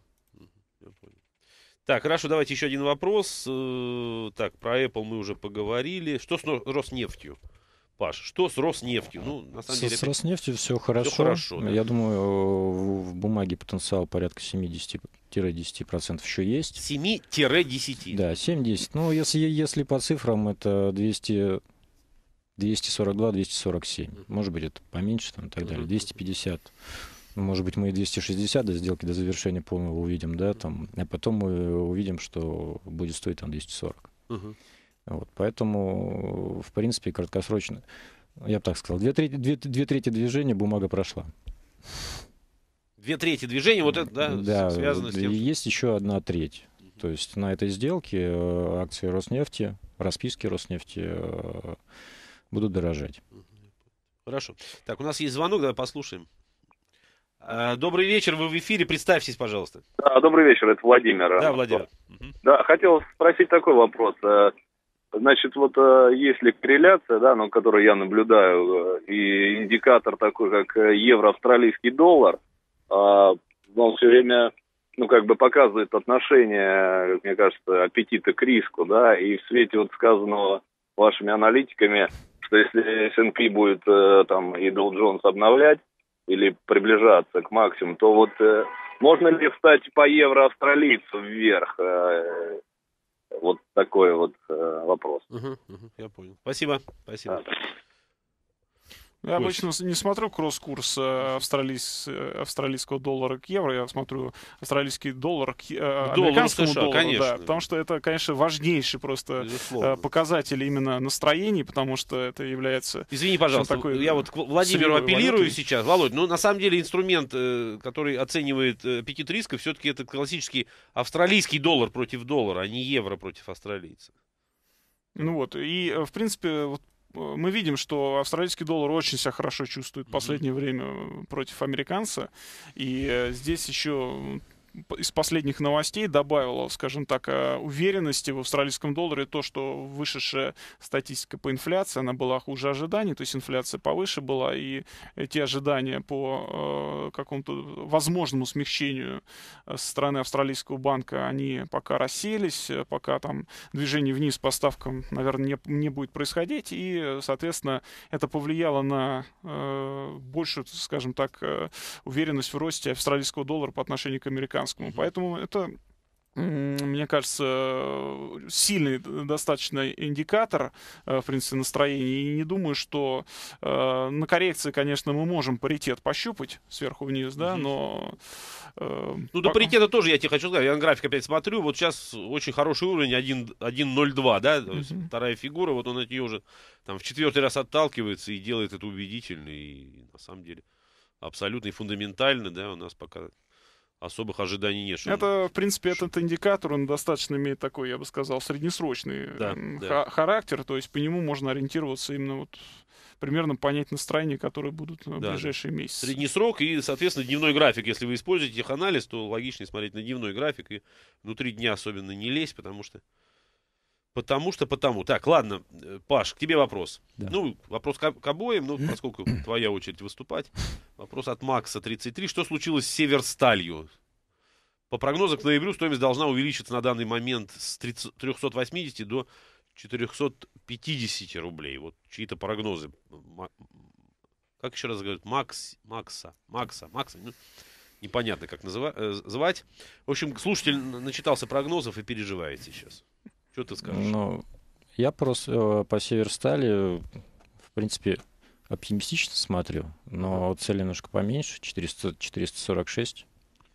Так, хорошо, давайте еще один вопрос. Э, так, про Apple мы уже поговорили. Что с Роснефтью? Паш, что с Роснефтью? Ну, на самом с, деле, с опять... Роснефтью все хорошо. Все хорошо да. Я думаю, в бумаге потенциал порядка 70-10% еще есть. 7-10. Да, 7-10. Ну, если, если по цифрам, это 200... 242-247. Может быть, это поменьше там и так далее. 250 может быть, мы 260 до сделки, до завершения полного увидим, да, там, а потом мы увидим, что будет стоить там 240. Угу. Вот, поэтому, в принципе, краткосрочно, я бы так сказал, две трети, две, две трети движения бумага прошла. Две трети движения, вот это, да, да связано с тем? есть еще одна треть. Угу. То есть на этой сделке э, акции Роснефти, расписки Роснефти э, будут дорожать. Хорошо. Так, у нас есть звонок, давай послушаем. Э, добрый вечер, вы в эфире, представьтесь, пожалуйста. Да, добрый вечер, это Владимир. Да, Владимир. Да, хотел спросить такой вопрос. Э, значит, вот э, есть ли корреляция, да, ну, которую я наблюдаю, и индикатор такой, как евро-австралийский доллар, а, он все время, ну, как бы показывает отношение, мне кажется, аппетита к риску, да, и в свете вот сказанного вашими аналитиками, что если S&P будет там и Dow Jones обновлять, или приближаться к максимуму, то вот э, можно ли встать по евро австралийцу вверх? Э, вот такой вот э, вопрос. Угу, угу, я понял. Спасибо. Спасибо. А, я обычно не смотрю кросс-курс э, австралийс, э, австралийского доллара к евро, я смотрю австралийский доллар к э, американскому США, доллару, конечно. Да, потому что это, конечно, важнейший просто э, Безусловно. показатель именно настроений, потому что это является... Извини, пожалуйста, такой, я вот к Владимиру апеллирую валютой. сейчас. Володь, но ну, на самом деле инструмент, который оценивает аппетит риска, все-таки это классический австралийский доллар против доллара, а не евро против австралийца. Ну вот, и, в принципе, вот Э, мы видим, что австралийский доллар очень себя хорошо чувствует в последнее время э, против американца. И э, здесь еще из последних новостей добавило, скажем так, э, уверенности в австралийском долларе то, что вышедшая статистика по инфляции, она была хуже ожиданий, то есть инфляция повыше была, и эти ожидания по э, какому-то возможному смягчению э, со стороны австралийского банка, они пока расселись, э, пока там движение вниз по ставкам, наверное, не, не будет происходить, и, соответственно, это повлияло на э, большую, скажем так, уверенность в росте австралийского доллара по отношению к американскому американскому. Поэтому это мне кажется, сильный достаточно индикатор, э, в принципе, настроения. И не думаю, что э, на коррекции, конечно, мы можем паритет пощупать сверху вниз, да, но... Э, ну, до паритета тоже я тебе хочу сказать. Я на график опять смотрю. Вот сейчас очень хороший уровень 1.02, да, угу. вторая фигура. Вот он от нее уже там в четвертый раз отталкивается и делает это убедительно. И на самом деле абсолютно и фундаментально, да, у нас пока особых ожиданий нет. Это, в принципе, этот индикатор, он достаточно имеет такой, я бы сказал, среднесрочный да, да. характер, то есть по нему можно ориентироваться именно вот примерно понять настроение, которые будут э, да. в ближайшие месяцы. Среднесрок и, соответственно, дневной график. Если вы используете их анализ, то логичнее смотреть на дневной график и внутри дня особенно не лезть, потому что Потому что, потому. Так, ладно, э, Паш, к тебе вопрос. Да. Ну, вопрос к, к обоим, ну, поскольку твоя очередь выступать. Вопрос от Макса 33. Что случилось с Северсталью? По прогнозам к ноябрю стоимость должна увеличиться на данный момент с 30, 380 до 450 рублей. Вот чьи-то прогнозы. Как еще раз говорят? Макс, Макса, Макса, Макса. Ну, непонятно, как назва, э, звать. В общем, слушатель начитался прогнозов и переживает сейчас. Что ты скажешь? Ну, я просто э, по Северстали, в принципе, оптимистично смотрю, но цели немножко поменьше, 400, 446.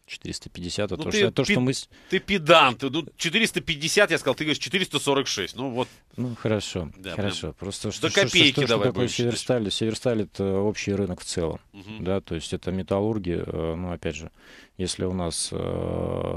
450, ну, это ну, ты, то, что мы... Ты педант, ну, 450, я сказал, ты говоришь 446, ну вот... Ну, хорошо, да, хорошо, прям... просто что, До что, копейки что, что, давай что такое Северсталь? Северсталь — это общий рынок в целом, угу. да, то есть это металлурги, э, ну, опять же, если у нас э,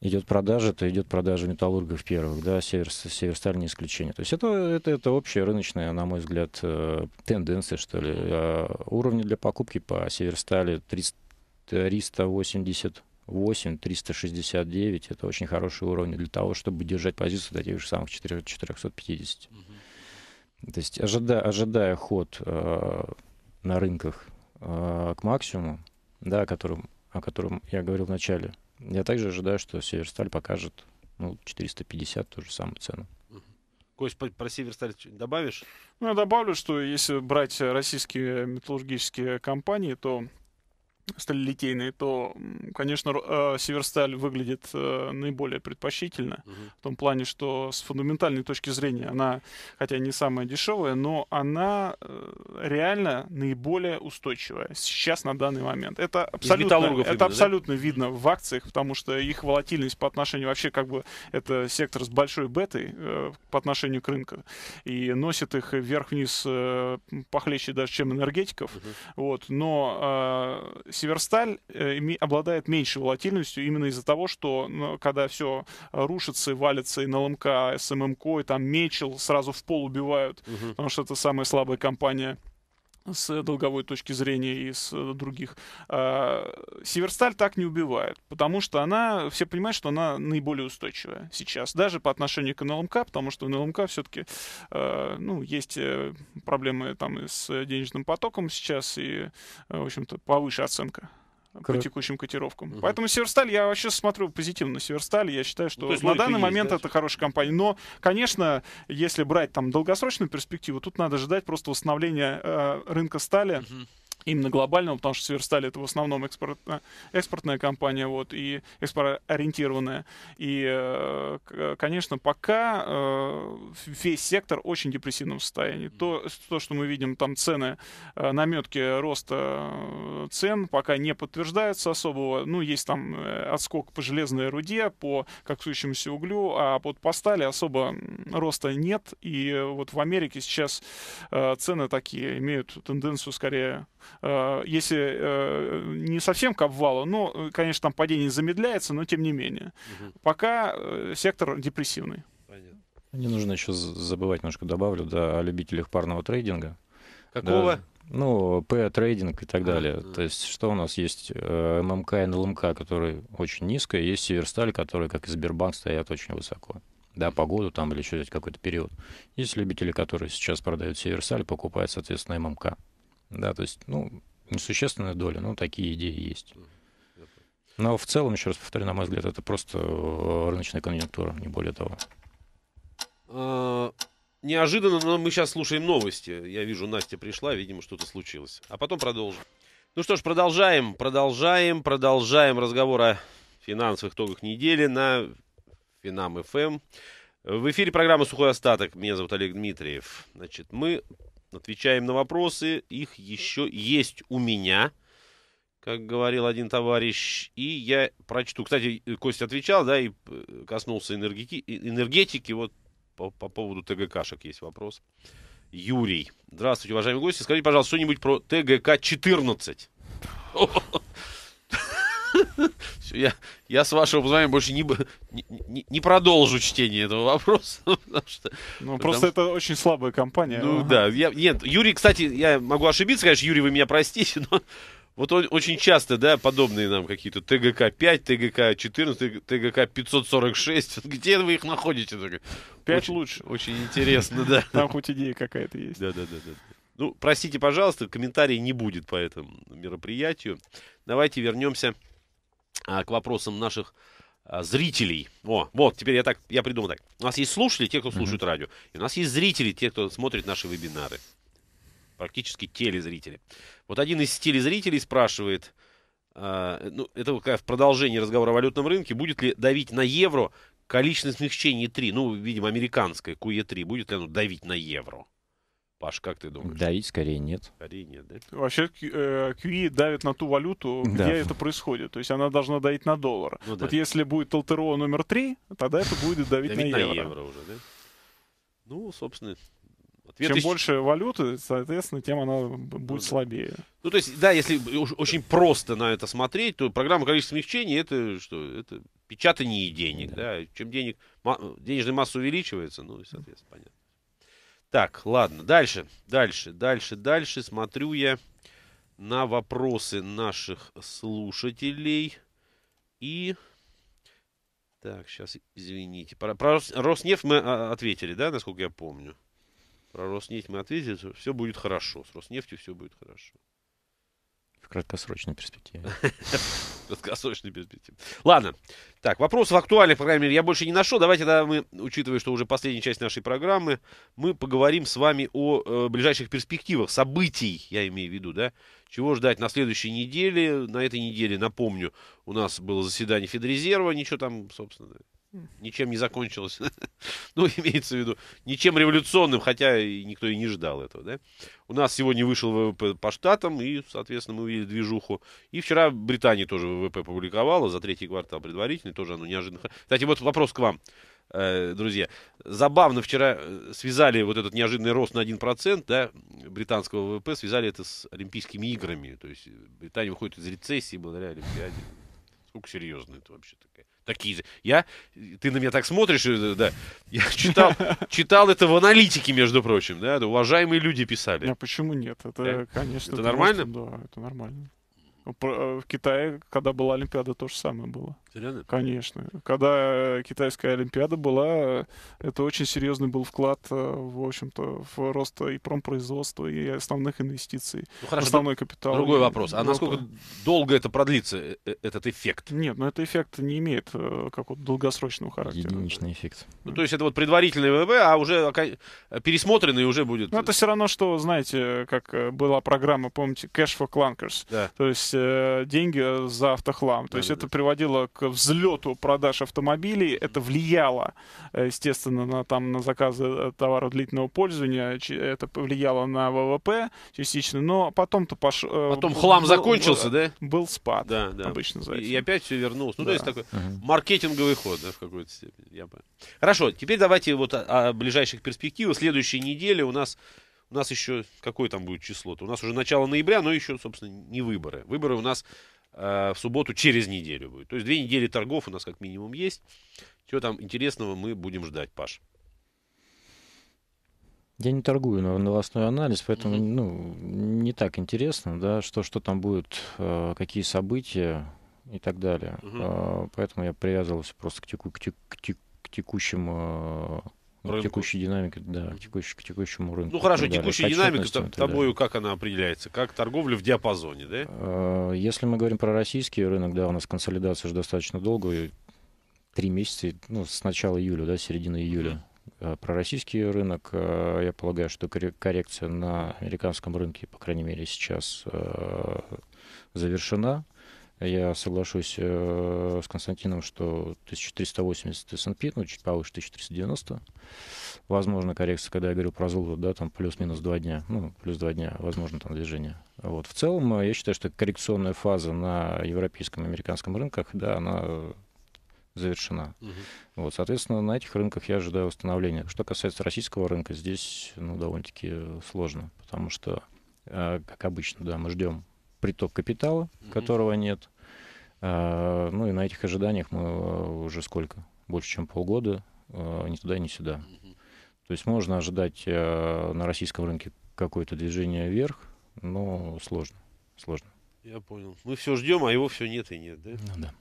идет продажа, то идет продажа металлургов первых, да, северсталь не исключение. То есть это, это, это общая рыночная, на мой взгляд, э, тенденция, что ли. А уровни для покупки по северстали 388, 369, это очень хорошие уровни для того, чтобы держать позицию до тех же самых 4, 450. Угу. То есть ожидая, ожидая ход э, на рынках э, к максимуму, да, о котором, о котором я говорил в начале, я также ожидаю, что Северсталь покажет ну, 450 ту же самую цену. Кость, про Северсталь добавишь? Ну, я добавлю, что если брать российские металлургические компании, то сталелитейные, то, конечно, э, Северсталь выглядит э, наиболее предпочтительно. Угу. В том плане, что с фундаментальной точки зрения она, хотя не самая дешевая, но она э, реально наиболее устойчивая сейчас на данный момент. Это абсолютно, это видно, абсолютно да? видно в акциях, потому что их волатильность по отношению вообще как бы это сектор с большой бетой по отношению к рынку и носит их вверх-вниз похлеще даже, чем энергетиков. Угу. Вот, но Северсталь э, обладает меньшей волатильностью именно из-за того, что ну, когда все рушится и валится, и на ЛМК, СММК, и там Мечел сразу в пол убивают, угу. потому что это самая слабая компания с долговой точки зрения и с э, других. А, Северсталь так не убивает, потому что она, все понимают, что она наиболее устойчивая сейчас, даже по отношению к НЛМК, потому что в НЛМК все-таки э, ну, есть э, проблемы там с денежным потоком сейчас, и, в общем-то, повыше оценка Кор... по текущим котировкам. Угу. Поэтому Северсталь, я вообще смотрю позитивно на Северсталь. Я считаю, что ну, на данный момент да? это хорошая компания. Но, конечно, если брать там долгосрочную перспективу, тут надо ждать просто восстановления э, рынка стали. Угу именно глобального, потому что Северсталь это в основном экспортная, э, экспортная компания, вот, и экспорториентированная И, э, конечно, пока э, весь сектор очень депрессивном состоянии. То, то, что мы видим, там цены, наметки роста цен пока не подтверждаются особого. Ну, есть там отскок по железной руде, по коксующемуся углю, а под по стали особо роста нет. И вот в Америке сейчас цены такие имеют тенденцию скорее Э, если э, не совсем к обвалу, но, э, конечно, там падение замедляется, но тем не менее. Угу. Пока сектор депрессивный. Понятно. Не нужно еще забывать, немножко добавлю, да, о любителях парного трейдинга. Какого? Да, ну, P-трейдинг и так далее. А, То есть, что у нас есть? ММК и НЛМК, которые очень низко, есть Северсталь, которые, как и Сбербанк, стоят очень высоко. Да, погоду там или через какой-то период. Есть любители, которые сейчас продают Северсталь, покупают, соответственно, ММК. Да, то есть, ну, несущественная доля, но ну, такие идеи есть. Но в целом, еще раз повторю, на мой взгляд, это просто э, рыночная конъюнктура, не более того. А, неожиданно, но мы сейчас слушаем новости. Я вижу, Настя пришла, видимо, что-то случилось. А потом продолжим. Ну что ж, продолжаем, продолжаем, продолжаем разговор о финансовых итогах недели на Финам ФМ. Эм. В эфире программа «Сухой остаток». Меня зовут Олег Дмитриев. Значит, мы Отвечаем на вопросы. Их еще есть у меня, как говорил один товарищ. И я прочту. Кстати, Костя отвечал, да, и э, коснулся энергетики. Э, энергетики. Вот по, по поводу ТГКшек есть вопрос. Юрий. Здравствуйте, уважаемые гости. Скажите, пожалуйста, что-нибудь про ТГК-14. Все, я, я с вашего позволения больше не, не, не продолжу чтение этого вопроса. Потому что, ну, потому... просто это очень слабая компания. Ну, да. Я, нет, Юрий, кстати, я могу ошибиться, конечно, Юрий, вы меня простите, но вот он, очень часто, да, подобные нам какие-то ТГК-5, ТГК-14, ТГК-546. Где вы их находите? Пять лучше. Очень интересно, да. Там хоть идея какая-то есть. Да-да-да. Ну, простите, пожалуйста, комментарий не будет по этому мероприятию. Давайте вернемся а, к вопросам наших а, зрителей. О, вот, теперь я так, я придумал так. У нас есть слушатели, те, кто слушает mm-hmm. радио. И у нас есть зрители, те, кто смотрит наши вебинары. Практически телезрители. Вот один из телезрителей спрашивает, а, ну, это в продолжении разговора о валютном рынке, будет ли давить на евро количественное смягчение 3, ну, видимо, американское, QE3, будет ли оно давить на евро? Паш, как ты думаешь? Давить скорее нет. Скорее нет, да? Ну, вообще QE э, давит на ту валюту, да. где это происходит. То есть она должна давить на доллар. Ну, да. Вот если будет ЛТРО номер 3, тогда это будет давить, давить на, на евро. евро уже, да? Ну, собственно, Ответ Чем тысяч... больше валюты, соответственно, тем она будет ну, слабее. Ну, то есть, да, если очень просто на это смотреть, то программа количества смягчений это что? Это печатание денег. Да. Да? Чем денег, денежная масса увеличивается, ну и, соответственно, понятно. Так, ладно, дальше, дальше, дальше, дальше. Смотрю я на вопросы наших слушателей. И... Так, сейчас, извините. Про, про Роснефть мы а, ответили, да, насколько я помню? Про Роснефть мы ответили, все будет хорошо. С Роснефтью все будет хорошо. В краткосрочной перспективе. краткосрочной перспективе. Ладно. Так, вопросов актуальных, по крайней мере, я больше не нашел. Давайте тогда мы, учитывая, что уже последняя часть нашей программы, мы поговорим с вами о э, ближайших перспективах, событий, я имею в виду, да? Чего ждать на следующей неделе? На этой неделе, напомню, у нас было заседание Федрезерва, ничего там, собственно, ничем не закончилось. ну, имеется в виду, ничем революционным, хотя никто и не ждал этого. Да? У нас сегодня вышел ВВП по штатам, и, соответственно, мы увидели движуху. И вчера Британия тоже ВВП публиковала за третий квартал предварительный, тоже оно неожиданно. Кстати, вот вопрос к вам, э, друзья. Забавно, вчера э, связали вот этот неожиданный рост на 1% да, британского ВВП, связали это с Олимпийскими играми. То есть э, Британия выходит из рецессии благодаря Олимпиаде. Сколько серьезно это вообще такая такие. Я, ты на меня так смотришь, да. Я читал, читал это в аналитике, между прочим, да, да уважаемые люди писали. А почему нет? Это, да? конечно, это нормально. Просто, да, это нормально. Э, в Китае, когда была Олимпиада, то же самое было. Серьезно? Конечно. Когда э, китайская Олимпиада была, это очень серьезный был вклад, э, в общем-то, в рост и промпроизводства, и основных инвестиций. Ну, хорошо, основной капитал. Другой вопрос. А насколько долго это продлится, э, этот эффект? Нет, но ну, этот эффект не имеет какого-то долгосрочного характера. Единичный эффект. Ну, то есть это вот предварительный ВВП, а уже пересмотренный уже будет. Ну, это все равно, что, знаете, как была программа, помните, Cash for Clunkers. Да. То есть деньги за автохлам. То да, есть да, это приводило к взлету продаж автомобилей. Это влияло, э, естественно, на, там, на заказы э, товаров длительного пользования. Это повлияло на ВВП частично. Но потом-то пош... Э, Потом хлам был, закончился, был, да? Был спад. Да, да. Обычно за этим. И опять все вернулось. Ну, да. то есть такой угу. маркетинговый ход, да, в какой-то степени. Я понял. Хорошо, теперь давайте вот о, о ближайших перспективах. Следующей неделе у нас у нас еще какое там будет число-то? У нас уже начало ноября, но еще, собственно, не выборы. Выборы у нас Э, в субботу через неделю будет. То есть две недели торгов у нас как минимум есть. Чего там интересного мы будем ждать, Паш? Я не торгую на новостной анализ, поэтому ну, не так интересно, да, что, что там будет, э, какие события и так далее. Mm-hmm. Поэтому я привязывался просто к, теку, к, теку, к, теку, к текущим рынку. Текущей динамике, да, текущ, к текущему рынку. Ну хорошо, далее, текущая динамика тобою, далее. как она определяется? Как торговля в диапазоне, да? А, если мы говорим про российский рынок, да, у нас консолидация уже достаточно долгая, три месяца, ну, с начала июля, да, середины июля. А, про российский рынок, а, я полагаю, что коррекция на американском рынке, по крайней мере, сейчас завершена. Я соглашусь э, с Константином, что 1380 S&P, ну, чуть повыше 1390. Возможно, коррекция, когда я говорю про золото, да, там плюс-минус два дня. Ну, плюс два дня, возможно, там движение. Вот. В целом, э, я считаю, что коррекционная фаза на европейском и американском рынках, да, она завершена. Угу. Вот, соответственно, на этих рынках я ожидаю восстановления. Что касается российского рынка, здесь, ну, довольно-таки сложно, потому что, э, как обычно, да, мы ждем приток капитала, которого нет. А, ну и на этих ожиданиях мы а, уже сколько? Больше, чем полгода, а, ни туда, ни сюда. То есть можно ожидать а, на российском рынке какое-то движение вверх, но сложно. Сложно. Я понял. Мы все ждем, а его все нет и нет, да? Ну да.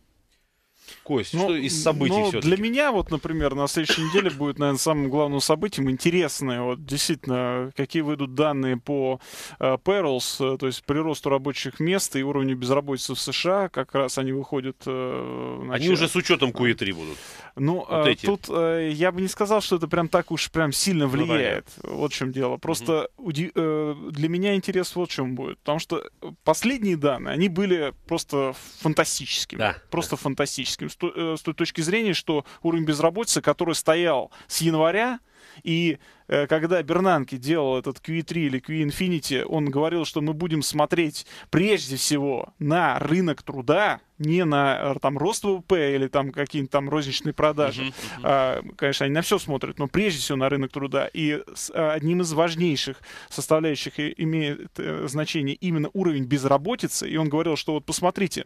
Кость, но, ну, что из событий все ну, Для меня, вот, например, на следующей неделе будет, наверное, самым главным событием интересное. Вот действительно, какие выйдут данные по э, Perils, э, то есть приросту рабочих мест и уровню безработицы в США. Как раз они выходят... Э, Они уже с учетом QE3 будут. Ну, вот э, тут э, я бы не сказал, что это прям так уж прям сильно ну, влияет. Ну, вот в чем дело. Просто угу. уди- э, для меня интерес вот в чем будет. Потому что последние данные, они были просто фантастическими. Да. Просто да. фантастическими экономическим, э, с той точки зрения, что уровень безработицы, который стоял с января, и э, когда Бернанки делал этот QE3 или QE Infinity, он говорил, что мы будем смотреть прежде всего на рынок труда, не на э, там рост ВВП или там какие-нибудь там розничные продажи. Uh-huh, uh-huh. А, конечно, они на все смотрят, но прежде всего на рынок труда. И с, э, одним из важнейших составляющих имеет э, значение именно уровень безработицы. И он говорил, что вот посмотрите,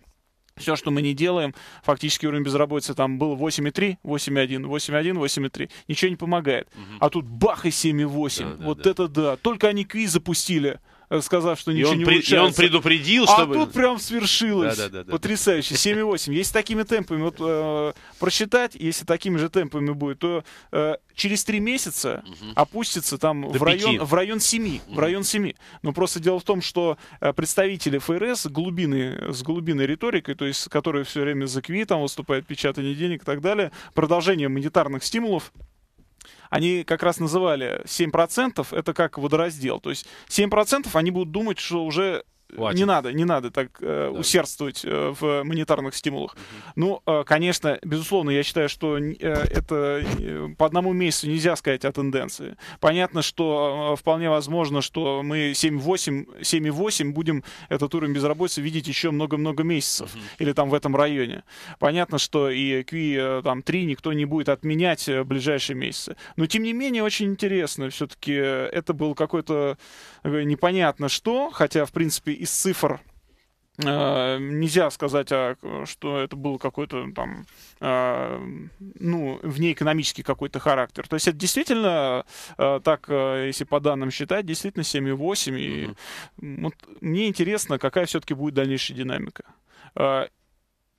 все, что мы не делаем, фактически уровень безработицы там был 8,3, 8,1, 8,1, 8,3. Ничего не помогает. Угу. А тут бах и 7,8. Да, да, вот да. это да. Только они квиз запустили сказав, что ничего и он не при... И он предупредил, а чтобы... А тут прям свершилось. Да, да, да, Потрясающе. 7,8. Если такими темпами вот, э, просчитать, если такими же темпами будет, то э, через 3 месяца угу. опустится там в район, в район 7. Угу. В район 7. Но просто дело в том, что э, представители ФРС глубины, с глубинной риторикой, то есть которые все время за кви там выступают, печатание денег и так далее, продолжение монетарных стимулов, они как раз называли 7%, это как водораздел. То есть 7% они будут думать, что уже Хватит. Не надо, не надо так э, да. усердствовать э, в монетарных стимулах. Угу. Ну, э, конечно, безусловно, я считаю, что э, это э, по одному месяцу нельзя сказать о тенденции. Понятно, что э, вполне возможно, что мы 7,8 будем этот уровень безработицы видеть еще много-много месяцев угу. или там в этом районе. Понятно, что и QE э, там 3 никто не будет отменять э, в ближайшие месяцы. Но, тем не менее, очень интересно. Все-таки э, это был какой-то э, непонятно что, хотя, в принципе, из цифр э, нельзя сказать, а, что это был какой-то там, а, ну, внеэкономический какой-то характер. То есть это действительно, а, так, если по данным считать, действительно 7,8. Mm-hmm. И вот мне интересно, какая все-таки будет дальнейшая динамика.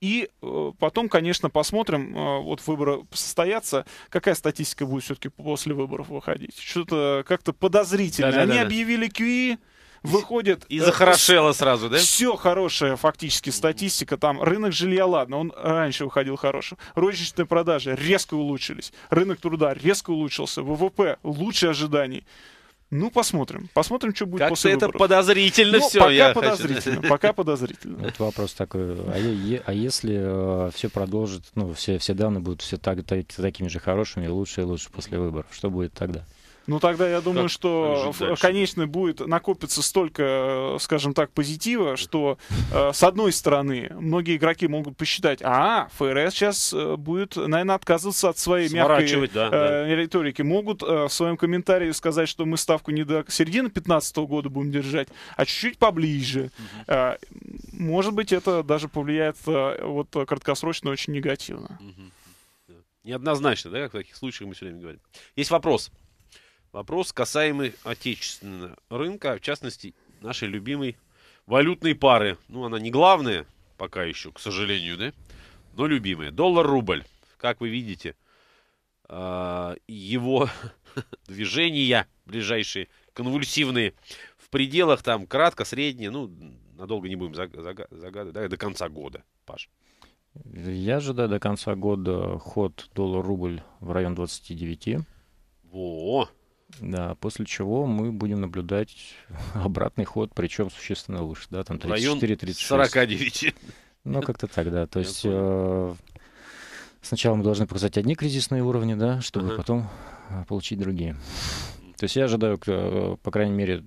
И э, потом, конечно, посмотрим, вот выборы состоятся, какая статистика будет все-таки после выборов выходить. Что-то как-то подозрительно. Да, да, Они да, объявили QE, выходит... И э, захорошело сразу, да? Все хорошее, фактически, статистика. Там рынок жилья, ладно, он раньше выходил хорошим. Розничные продажи резко улучшились. Рынок труда резко улучшился. ВВП лучше ожиданий. Ну, посмотрим. Посмотрим, что будет Как-то после это выборов. подозрительно ну, все. Пока я подозрительно. Хочу... Пока подозрительно. Вот вопрос такой. А, е, а если э, все продолжит, ну, все, все данные будут все так, так, такими же хорошими, лучше и лучше после выборов, что будет тогда? Ну тогда я думаю, как что в будет накопиться столько, э, скажем так, позитива, что э, с одной стороны многие игроки могут посчитать, а ФРС сейчас э, будет, наверное, отказываться от своей мягкой да, э, да. риторики. Могут э, в своем комментарии сказать, что мы ставку не до середины 2015 года будем держать, а чуть-чуть поближе. Угу. Э, может быть, это даже повлияет э, вот краткосрочно очень негативно. Угу. Неоднозначно, да, как в таких случаях мы все время говорим. Есть вопрос вопрос, касаемый отечественного рынка, а в частности, нашей любимой валютной пары. Ну, она не главная пока еще, к сожалению, да? Но любимая. Доллар-рубль. Как вы видите, а, его движения ближайшие, конвульсивные, в пределах там кратко, средние ну, надолго не будем загадывать, до конца года, Паш. Я ожидаю до конца года ход доллар-рубль в район 29. Во! Да, после чего мы будем наблюдать обратный ход, причем существенно лучше. да, там 34-36. 49. Ну, как-то так, да. То есть э, сначала мы должны показать одни кризисные уровни, да, чтобы ага. потом э, получить другие. То есть я ожидаю, э, по крайней мере,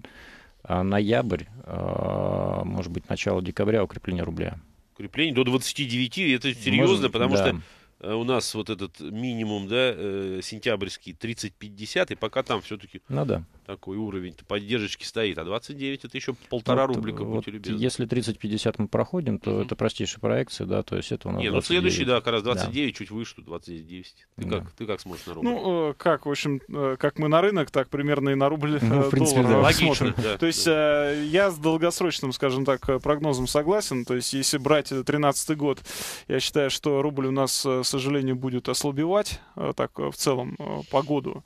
э, ноябрь, может быть, начало декабря укрепления рубля. Укрепление до 29, это серьезно, Может, потому да. что Э, у нас вот этот минимум, да, э, сентябрьский 30-50, и пока там все-таки ну, да такой уровень поддержки стоит, а 29 это еще полтора вот, рублика, вот будьте любезны. Если 30-50 мы проходим, то угу. это простейшая проекция, да, то есть это у нас Нет, 29. ну следующий, да, как раз 29, да. чуть выше, тут 29. Ты, да. как, ты как смотришь на рубль? Ну, э, как, в общем, э, как мы на рынок, так примерно и на рубль ну, э, в принципе, доллар да. Логично, смотрим. Да, то есть да. я с долгосрочным, скажем так, прогнозом согласен, то есть если брать 13 год, я считаю, что рубль у нас, к сожалению, будет ослабевать, так, в целом, по году,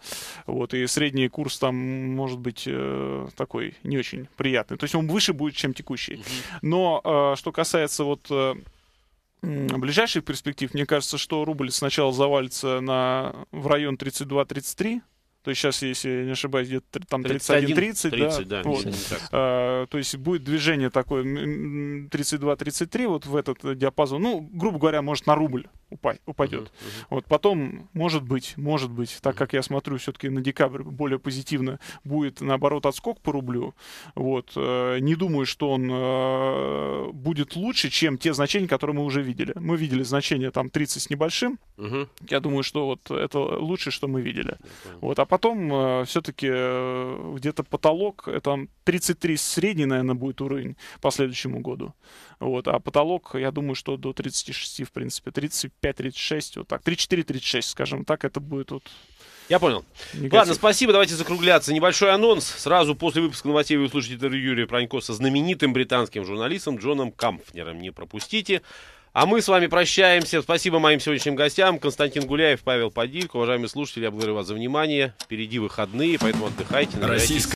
вот, и средний курс там может быть э, такой не очень приятный. То есть он выше будет, чем текущий. Но э, что касается вот э, ближайших перспектив, мне кажется, что рубль сначала завалится на, в район 32-33. То есть сейчас, если я не ошибаюсь, где-то там 31-30, да, да, вот. а, то есть будет движение такое 32-33 вот в этот э, диапазон, ну, грубо говоря, может на рубль упа- упадет. Uh-huh, uh-huh. Вот потом, может быть, может быть, так как я смотрю все-таки на декабрь более позитивно, будет наоборот отскок по рублю. Вот, э, не думаю, что он э, будет лучше, чем те значения, которые мы уже видели. Мы видели значение там 30 с небольшим. Uh-huh. Я думаю, что вот это лучше что мы видели. Вот, а потом э, все-таки где-то потолок, это 33 средний, наверное, будет уровень по следующему году. Вот, а потолок, я думаю, что до 36, в принципе, 35-36, вот так, 34-36, скажем так, это будет вот я понял. Негатив. Ладно, спасибо, давайте закругляться. Небольшой анонс. Сразу после выпуска новостей вы услышите интервью Юрия Пронько со знаменитым британским журналистом Джоном Кампфнером. Не пропустите. А мы с вами прощаемся. Спасибо моим сегодняшним гостям. Константин Гуляев, Павел Подилько. Уважаемые слушатели, я благодарю вас за внимание. Впереди выходные, поэтому отдыхайте. Российская